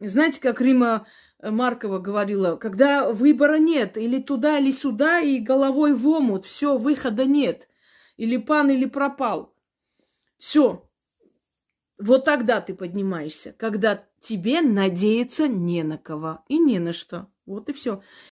Знаете, как Рима э, Маркова говорила, когда выбора нет, или туда, или сюда, и головой в омут, все, выхода нет. Или пан, или пропал. Все. Вот тогда ты поднимаешься, когда тебе надеяться не на кого и не на что. Вот и все.